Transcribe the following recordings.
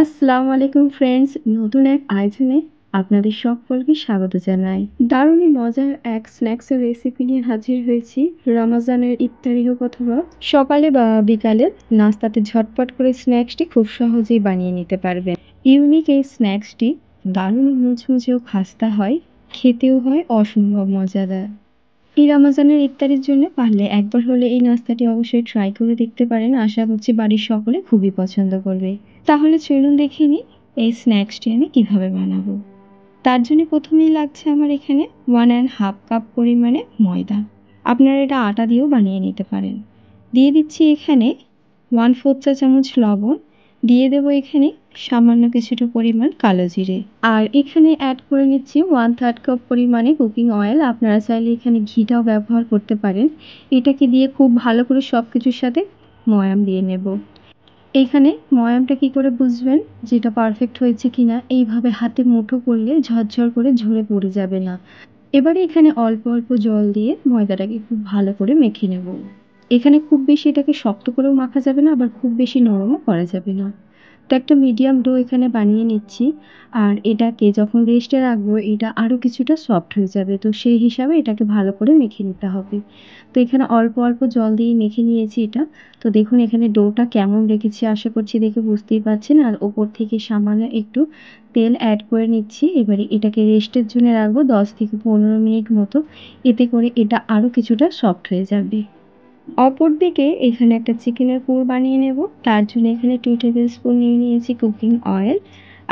আসসালামু আলাইকুম ফ্রেন্ডস নতুন এক আয়োজনে আপনাদের সকলকে স্বাগত জানাই দারুণই মজার এক স্ন্যাক্সের রেসিপি নিয়ে হাজির হয়েছি রমজানের ইফতারি হোক অথবা সকালে বা বিকালে নাস্তাতে ঝটপট করে স্ন্যাক্সটি খুব সহজেই বানিয়ে নিতে পারবেন ইউনিক এই স্ন্যাক্সটি দারুণ মুচমুচেও খাস্তা হয় খেতেও হয় অসম্ভব মজাদার এই রামাজানের ইত্যাদির জন্য পারলে একবার হলে এই নাস্তাটি অবশ্যই ট্রাই করে দেখতে পারেন আশা করছি বাড়ির সকলে খুবই পছন্দ করবে তাহলে চলুন দেখে নিই এই স্ন্যাক্সটি আমি কিভাবে বানাবো তার জন্য প্রথমেই লাগছে আমার এখানে ওয়ান অ্যান্ড হাফ কাপ পরিমাণে ময়দা আপনারা এটা আটা দিয়েও বানিয়ে নিতে পারেন দিয়ে দিচ্ছি এখানে ওয়ান ফোর চা চামচ লবণ দিয়ে দেবো এখানে সামান্য কিছুটা পরিমাণ কালো জিরে আর এখানে অ্যাড করে নিচ্ছি ওয়ান থার্ড কাপ পরিমাণে কুকিং অয়েল আপনারা চাইলে এখানে ঘিটাও ব্যবহার করতে পারেন এটাকে দিয়ে খুব ভালো করে সব কিছুর সাথে ময়াম দিয়ে নেব এখানে ময়ামটা কি করে বুঝবেন যেটা পারফেক্ট হয়েছে কিনা এইভাবে হাতে মুঠো করলে ঝরঝর করে ঝরে পড়ে যাবে না এবারে এখানে অল্প অল্প জল দিয়ে ময়দাটাকে খুব ভালো করে মেখে নেব এখানে খুব বেশি এটাকে শক্ত করেও মাখা যাবে না আবার খুব বেশি নরমও করা যাবে না তো একটা মিডিয়াম ডো এখানে বানিয়ে নিচ্ছি আর এটাকে যখন রেস্টে রাখবো এটা আরও কিছুটা সফট হয়ে যাবে তো সেই হিসাবে এটাকে ভালো করে মেখে নিতে হবে তো এখানে অল্প অল্প জল দিয়ে মেখে নিয়েছি এটা তো দেখুন এখানে ডোটা কেমন রেখেছি আশা করছি দেখে বুঝতেই পারছেন আর ওপর থেকে সামান্য একটু তেল অ্যাড করে নিচ্ছি এবারে এটাকে রেস্টের জন্য রাখবো দশ থেকে পনেরো মিনিট মতো এতে করে এটা আরও কিছুটা সফট হয়ে যাবে অপরদিকে এখানে একটা চিকেনের পুর বানিয়ে নেব তার জন্য এখানে টু টেবিল স্পুন নিয়ে নিয়েছি কুকিং অয়েল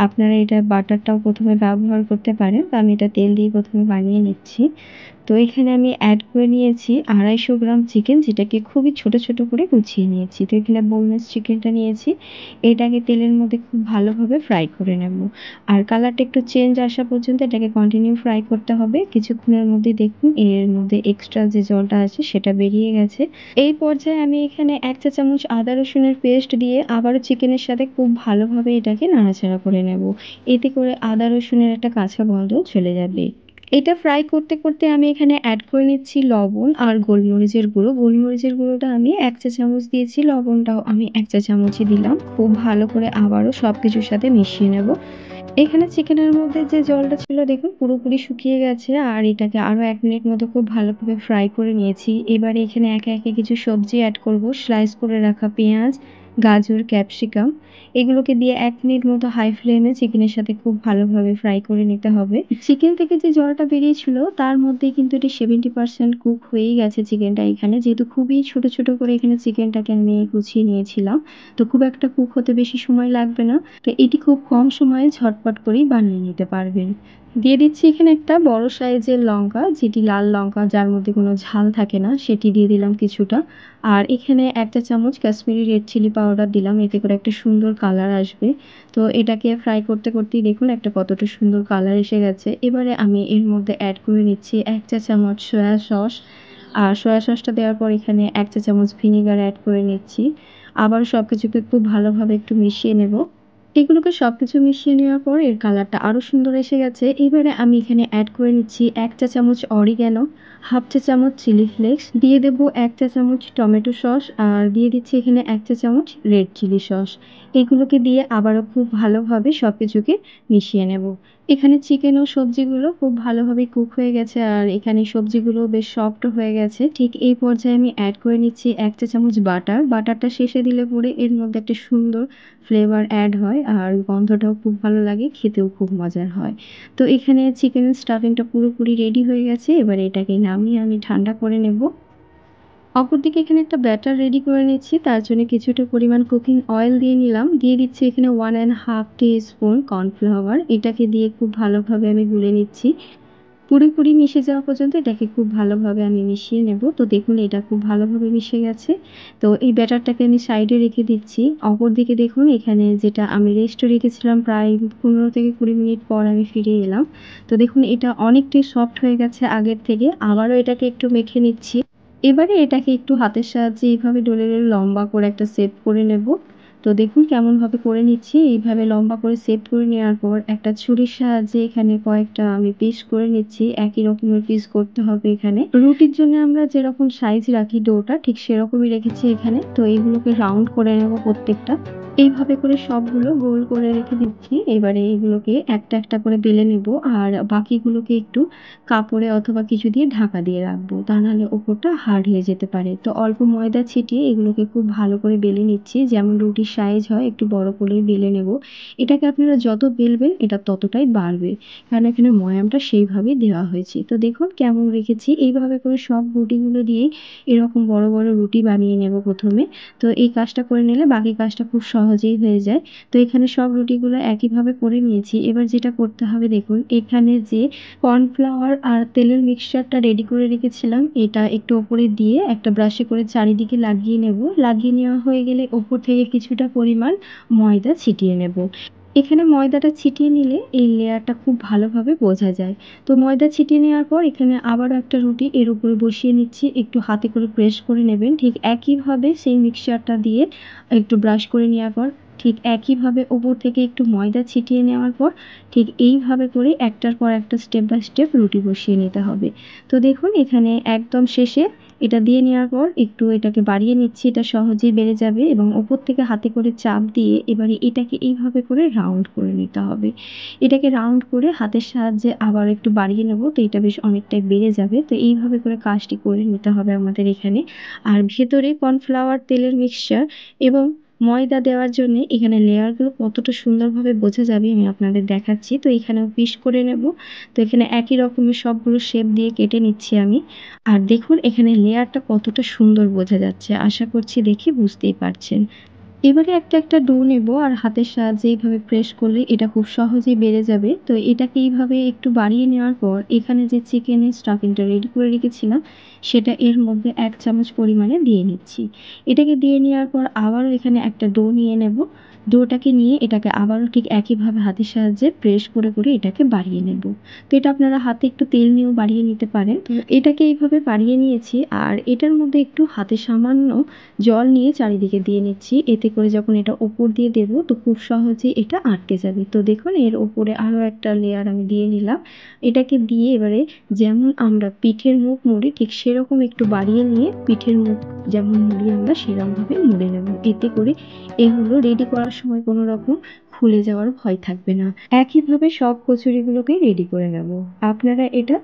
আপনারা এটা বাটারটাও প্রথমে ব্যবহার করতে পারেন আমি এটা তেল দিয়ে প্রথমে বানিয়ে নিচ্ছি তো এখানে আমি অ্যাড করে নিয়েছি আড়াইশো গ্রাম চিকেন যেটাকে খুবই ছোট ছোট করে গুছিয়ে নিয়েছি তো এখানে বোনলেস চিকেনটা নিয়েছি এটাকে তেলের মধ্যে খুব ভালোভাবে ফ্রাই করে নেব আর কালারটা একটু চেঞ্জ আসা পর্যন্ত এটাকে কন্টিনিউ ফ্রাই করতে হবে কিছুক্ষণের মধ্যে দেখুন এর মধ্যে এক্সট্রা যে জলটা আছে সেটা বেরিয়ে গেছে এই পর্যায়ে আমি এখানে এক চা চামচ আদা রসুনের পেস্ট দিয়ে আবারও চিকেনের সাথে খুব ভালোভাবে এটাকে নাড়াচাড়া করে নেব এতে করে আদা রসুনের একটা কাঁচা গন্ধ চলে যাবে এটা ফ্রাই করতে করতে আমি এখানে অ্যাড করে নিচ্ছি লবণ আর গোলমরিচের গুঁড়ো গোলমরিচের গুঁড়োটা আমি এক চা চামচ দিয়েছি লবণটাও আমি এক চা চামচই দিলাম খুব ভালো করে আবারও সব কিছুর সাথে মিশিয়ে নেব এখানে চিকেনের মধ্যে যে জলটা ছিল দেখুন পুরোপুরি শুকিয়ে গেছে আর এটাকে আরও এক মিনিট মতো খুব ভালোভাবে ফ্রাই করে নিয়েছি এবারে এখানে একে একে কিছু সবজি অ্যাড করব স্লাইস করে রাখা পেঁয়াজ গাজর ক্যাপসিকাম এগুলোকে দিয়ে এক মিনিট মতো হাই ফ্লেমে চিকেনের সাথে খুব ভালোভাবে ফ্রাই করে নিতে হবে চিকেন থেকে যে জলটা বেরিয়েছিল তার মধ্যে কিন্তু এটি সেভেন্টি পার্সেন্ট কুক হয়েই গেছে চিকেনটা এখানে যেহেতু খুবই ছোট ছোট করে এখানে চিকেনটাকে আমি গুছিয়ে নিয়েছিলাম তো খুব একটা কুক হতে বেশি সময় লাগবে না তো এটি খুব কম সময়ে ঝটপট করেই বানিয়ে নিতে পারবেন দিয়ে দিচ্ছি এখানে একটা বড় সাইজের লঙ্কা যেটি লাল লঙ্কা যার মধ্যে কোনো ঝাল থাকে না সেটি দিয়ে দিলাম কিছুটা আর এখানে একটা চামচ কাশ্মীরি রেড চিলি পাউডার দিলাম এতে করে একটা সুন্দর কালার আসবে তো এটাকে ফ্রাই করতে করতেই দেখুন একটা কতটা সুন্দর কালার এসে গেছে এবারে আমি এর মধ্যে অ্যাড করে নিচ্ছি এক চা চামচ সয়া সস আর সয়া সসটা দেওয়ার পর এখানে এক চা চামচ ভিনিগার অ্যাড করে নিচ্ছি আবার সব কিছুকে খুব ভালোভাবে একটু মিশিয়ে নেব এগুলোকে সব কিছু মিশিয়ে নেওয়ার পর এর কালারটা আরও সুন্দর এসে গেছে এবারে আমি এখানে অ্যাড করে নিচ্ছি এক চা চামচ অরিগ্যানো হাফ চা চামচ চিলি ফ্লেক্স দিয়ে দেব এক চা চামচ টমেটো সস আর দিয়ে দিচ্ছি এখানে এক চা চামচ রেড চিলি সস এগুলোকে দিয়ে আবারও খুব ভালোভাবে সব কিছুকে মিশিয়ে নেব এখানে চিকেন ও সবজিগুলো খুব ভালোভাবে কুক হয়ে গেছে আর এখানে সবজিগুলো বেশ সফট হয়ে গেছে ঠিক এই পর্যায়ে আমি অ্যাড করে নিচ্ছি এক চা চামচ বাটার বাটারটা শেষে দিলে পরে এর মধ্যে একটা সুন্দর ফ্লেভার অ্যাড হয় আর গন্ধটাও খুব ভালো লাগে খেতেও খুব মজার হয় তো এখানে চিকেন স্টাফিংটা পুরোপুরি রেডি হয়ে গেছে এবার এটাকে নামিয়ে আমি ঠান্ডা করে নেব অপরদিকে এখানে একটা ব্যাটার রেডি করে নিচ্ছি তার জন্য কিছুটা পরিমাণ কুকিং অয়েল দিয়ে নিলাম দিয়ে দিচ্ছি এখানে one and half teaspoon cornflour এটাকে দিয়ে খুব ভালোভাবে আমি গুলে নিচ্ছি পুরোপুরি মিশে যাওয়া পর্যন্ত এটাকে খুব ভালোভাবে আমি মিশিয়ে নেব তো দেখুন এটা খুব ভালোভাবে মিশে গেছে তো এই ব্যাটারটাকে আমি সাইডে রেখে দিচ্ছি অপর দিকে দেখুন এখানে যেটা আমি রেস্ট রেখেছিলাম প্রায় পনেরো থেকে কুড়ি মিনিট পর আমি ফিরে এলাম তো দেখুন এটা অনেকটাই সফট হয়ে গেছে আগের থেকে আবারও এটাকে একটু মেখে নিচ্ছি এবারে এটাকে একটু হাতের সাহায্যে এইভাবে ডোলে ডোলে লম্বা করে একটা সেপ করে নেব তো দেখুন কেমনভাবে করে নিচ্ছি এইভাবে লম্বা করে সেভ করে নেওয়ার পর একটা ছুরির সাহায্যে এখানে কয়েকটা আমি পিস করে নিচ্ছি একই রকমের পিস করতে হবে এখানে রুটির জন্য আমরা যেরকম সাইজ রাখি ডোটা ঠিক সেরকমই রেখেছি এখানে তো এইগুলোকে রাউন্ড করে নেব প্রত্যেকটা এইভাবে করে সবগুলো গোল করে রেখে দিচ্ছি এবারে এইগুলোকে একটা একটা করে বেলে নেব আর বাকিগুলোকে একটু কাপড়ে অথবা কিছু দিয়ে ঢাকা দিয়ে রাখবো তা নাহলে ওপরটা হার্ড হয়ে যেতে পারে তো অল্প ময়দা ছিটিয়ে এগুলোকে খুব ভালো করে বেলে নিচ্ছি যেমন রুটির সাইজ হয় একটু বড় করে বেলে নেব এটাকে আপনারা যত বেলবেন এটা ততটাই বাড়বে কারণ এখানে ময়ামটা সেইভাবেই দেওয়া হয়েছে তো দেখুন কেমন রেখেছি এইভাবে করে সব রুটিগুলো দিয়েই এরকম বড় বড় রুটি বানিয়ে নেব প্রথমে তো এই কাজটা করে নিলে বাকি কাজটা খুব সহজেই হয়ে যায় তো এখানে সব রুটিগুলো একইভাবে করে নিয়েছি এবার যেটা করতে হবে দেখুন এখানে যে কর্নফ্লাওয়ার আর তেলের মিক্সচারটা রেডি করে রেখেছিলাম এটা একটু ওপরে দিয়ে একটা ব্রাশে করে চারিদিকে লাগিয়ে নেব লাগিয়ে নেওয়া হয়ে গেলে ওপর থেকে কিছুটা কিছুটা পরিমাণ ময়দা ছিটিয়ে নেব এখানে ময়দাটা ছিটিয়ে নিলে এই লেয়ারটা খুব ভালোভাবে বোঝা যায় তো ময়দা ছিটিয়ে নেওয়ার পর এখানে আবারও একটা রুটি এর উপরে বসিয়ে নিচ্ছি একটু হাতে করে প্রেস করে নেবেন ঠিক একইভাবে সেই মিক্সচারটা দিয়ে একটু ব্রাশ করে নেওয়ার পর ঠিক একইভাবে ওপর থেকে একটু ময়দা ছিটিয়ে নেওয়ার পর ঠিক এইভাবে করে একটার পর একটা স্টেপ বাই স্টেপ রুটি বসিয়ে নিতে হবে তো দেখুন এখানে একদম শেষে এটা দিয়ে নেওয়ার পর একটু এটাকে বাড়িয়ে নিচ্ছি এটা সহজেই বেড়ে যাবে এবং ওপর থেকে হাতে করে চাপ দিয়ে এবারে এটাকে এইভাবে করে রাউন্ড করে নিতে হবে এটাকে রাউন্ড করে হাতের সাহায্যে আবার একটু বাড়িয়ে নেব তো এটা বেশ অনেকটাই বেড়ে যাবে তো এইভাবে করে কাজটি করে নিতে হবে আমাদের এখানে আর ভেতরে কর্নফ্লাওয়ার তেলের মিক্সচার এবং ময়দা দেওয়ার জন্য এখানে লেয়ারগুলো কতটা সুন্দরভাবে বোঝা যাবে আমি আপনাদের দেখাচ্ছি তো এখানেও পিস করে নেব তো এখানে একই রকমের সবগুলো শেপ দিয়ে কেটে নিচ্ছি আমি আর দেখুন এখানে লেয়ারটা কতটা সুন্দর বোঝা যাচ্ছে আশা করছি দেখে বুঝতেই পারছেন এবারে একটা একটা ডো নেব আর হাতের সাহায্যে এইভাবে প্রেস করলে এটা খুব সহজেই বেড়ে যাবে তো এটাকে এইভাবে একটু বাড়িয়ে নেওয়ার পর এখানে যে চিকেনের স্টাফিংটা রেডি করে রেখেছিলাম সেটা এর মধ্যে এক চামচ পরিমাণে দিয়ে নিচ্ছি এটাকে দিয়ে নেওয়ার পর আবারও এখানে একটা ডো নিয়ে নেব ডোটাকে নিয়ে এটাকে আবারও ঠিক একইভাবে হাতের সাহায্যে প্রেস করে করে এটাকে বাড়িয়ে নেব তো এটা আপনারা হাতে একটু তেল নিয়েও বাড়িয়ে নিতে পারেন এটাকে এইভাবে বাড়িয়ে নিয়েছি আর এটার মধ্যে একটু হাতে সামান্য জল নিয়ে চারিদিকে দিয়ে নিচ্ছি এতে করে যখন এটা ওপর দিয়ে দেব তো খুব সহজেই এটা আটকে যাবে তো দেখুন এর ওপরে আরও একটা লেয়ার আমি দিয়ে নিলাম এটাকে দিয়ে এবারে যেমন আমরা পিঠের মুখ মুড়ি ঠিক সেরকম একটু বাড়িয়ে নিয়ে পিঠের মুখ যেমন মুড়ি আমরা সেরকমভাবে মুড়ে নেব এতে করে এগুলো রেডি করার খাওয়ার সময় কোনো রকম ফুলে যাওয়ার ভয় থাকবে না একইভাবে সব কচুরিগুলোকে রেডি করে নেব আপনারা এটা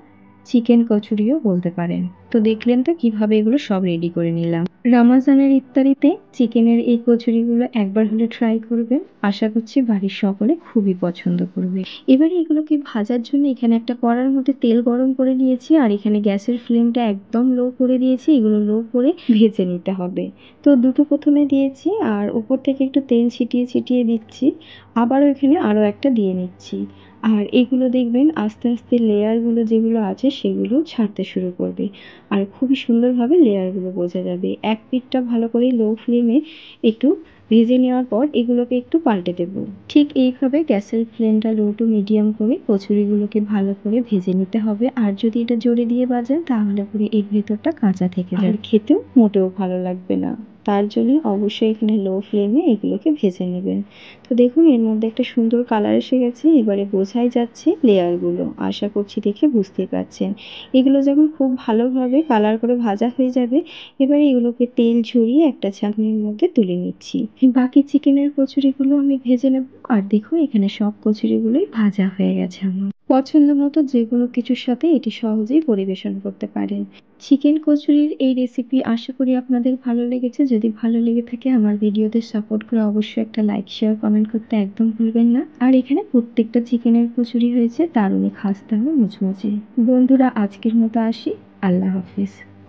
চিকেন কচুরিও বলতে পারেন তো দেখলেন তো কিভাবে এগুলো সব রেডি করে নিলাম রামাজানের ইত্যাদিতে চিকেনের এই কচুরিগুলো একবার হলে ট্রাই করবেন আশা করছি বাড়ির সকলে খুবই পছন্দ করবে এবারে এগুলোকে ভাজার জন্য এখানে একটা কড়ার মধ্যে তেল গরম করে নিয়েছি আর এখানে গ্যাসের ফ্লেমটা একদম লো করে দিয়েছি এগুলো লো করে ভেজে নিতে হবে তো দুটো প্রথমে দিয়েছি আর উপর থেকে একটু তেল ছিটিয়ে ছিটিয়ে দিচ্ছি আবারও এখানে আরও একটা দিয়ে নিচ্ছি আর এগুলো দেখবেন আস্তে আস্তে লেয়ারগুলো যেগুলো আছে সেগুলো ছাড়তে শুরু করবে আর খুবই সুন্দরভাবে লেয়ারগুলো বোঝা যাবে এক এক পিঠটা ভালো করে লো ফ্লেমে একটু ভেজে নেওয়ার পর এগুলোকে একটু পাল্টে দেব ঠিক এইভাবে গ্যাসের ফ্লেমটা লো টু মিডিয়াম করে কচুরিগুলোকে ভালো করে ভেজে নিতে হবে আর যদি এটা জোরে দিয়ে বাজে তাহলে পরে এর ভেতরটা কাঁচা থেকে যাবে খেতেও মোটেও ভালো লাগবে না তার জন্য অবশ্যই এখানে লো ফ্লেমে এগুলোকে ভেজে নেবেন তো দেখুন এর মধ্যে একটা সুন্দর কালার এসে গেছে এবারে বোঝাই যাচ্ছে লেয়ারগুলো আশা করছি দেখে বুঝতে পারছেন এগুলো যখন খুব ভালোভাবে কালার করে ভাজা হয়ে যাবে এবারে এগুলোকে তেল ঝরিয়ে একটা ছাঁকনির মধ্যে তুলে নিচ্ছি বাকি চিকেনের কচুরিগুলো আমি ভেজে নেব আর দেখুন এখানে সব কচুরিগুলোই ভাজা হয়ে গেছে আমার পছন্দ মতো যে কোনো কিছুর সাথে এটি সহজেই পরিবেশন করতে পারেন চিকেন কচুরির এই রেসিপি আশা করি আপনাদের ভালো লেগেছে যদি ভালো লেগে থাকে আমার ভিডিওতে সাপোর্ট করে অবশ্যই একটা লাইক শেয়ার কমেন্ট করতে একদম ভুলবেন না আর এখানে প্রত্যেকটা চিকেনের কচুরি হয়েছে দারুণই খাস্তা হবে মুচমুচে বন্ধুরা আজকের মতো আসি আল্লাহ হাফিজ